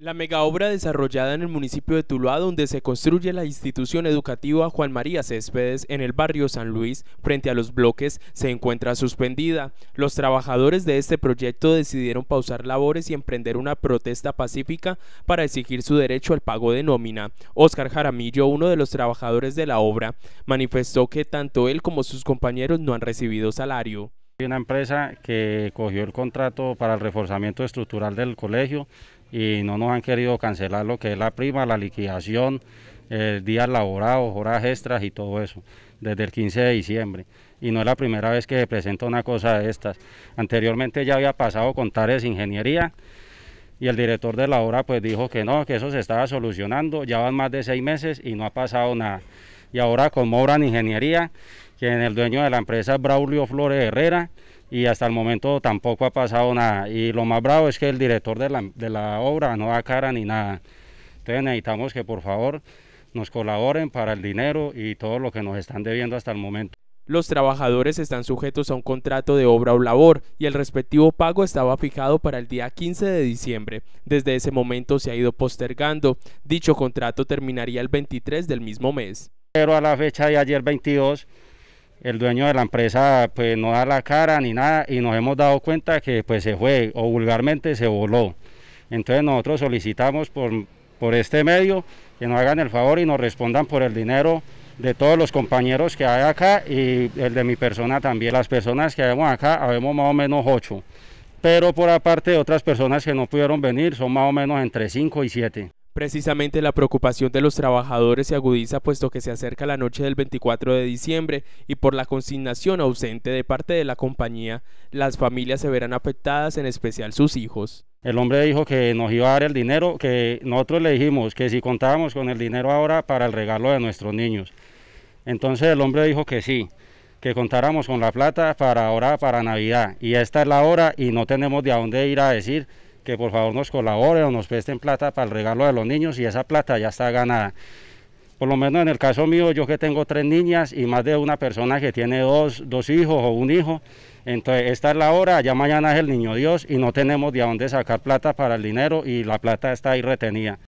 La megaobra desarrollada en el municipio de Tuluá, donde se construye la institución educativa Juan María Céspedes en el barrio San Luis, frente a los bloques, se encuentra suspendida. Los trabajadores de este proyecto decidieron pausar labores y emprender una protesta pacífica para exigir su derecho al pago de nómina. Óscar Jaramillo, uno de los trabajadores de la obra, manifestó que tanto él como sus compañeros no han recibido salario. Hay una empresa que cogió el contrato para el reforzamiento estructural del colegio y no nos han querido cancelar lo que es la prima, la liquidación, el días laborados, horas extras y todo eso, desde el 15 de diciembre. Y no es la primera vez que se presenta una cosa de estas. Anteriormente ya había pasado con de Ingeniería y el director de la obra pues dijo que no, que eso se estaba solucionando, ya van más de seis meses y no ha pasado nada y ahora con en Ingeniería, quien es el dueño de la empresa Braulio Flores Herrera, y hasta el momento tampoco ha pasado nada. Y lo más bravo es que el director de la, de la obra no da cara ni nada. Entonces necesitamos que por favor nos colaboren para el dinero y todo lo que nos están debiendo hasta el momento. Los trabajadores están sujetos a un contrato de obra o labor y el respectivo pago estaba fijado para el día 15 de diciembre. Desde ese momento se ha ido postergando. Dicho contrato terminaría el 23 del mismo mes. Pero a la fecha de ayer 22, el dueño de la empresa pues no da la cara ni nada y nos hemos dado cuenta que pues se fue o vulgarmente se voló. Entonces nosotros solicitamos por, por este medio que nos hagan el favor y nos respondan por el dinero de todos los compañeros que hay acá y el de mi persona también. Las personas que vemos acá, habemos más o menos ocho, pero por aparte de otras personas que no pudieron venir, son más o menos entre cinco y siete. Precisamente la preocupación de los trabajadores se agudiza puesto que se acerca la noche del 24 de diciembre y por la consignación ausente de parte de la compañía, las familias se verán afectadas, en especial sus hijos. El hombre dijo que nos iba a dar el dinero, que nosotros le dijimos que si contábamos con el dinero ahora para el regalo de nuestros niños. Entonces el hombre dijo que sí, que contáramos con la plata para ahora, para Navidad. Y esta es la hora y no tenemos de dónde ir a decir que por favor nos colaboren o nos presten plata para el regalo de los niños y esa plata ya está ganada. Por lo menos en el caso mío, yo que tengo tres niñas y más de una persona que tiene dos, hijos o un hijo, entonces esta es la hora, ya mañana es el niño Dios y no tenemos de dónde sacar plata para el dinero y la plata está ahí retenida.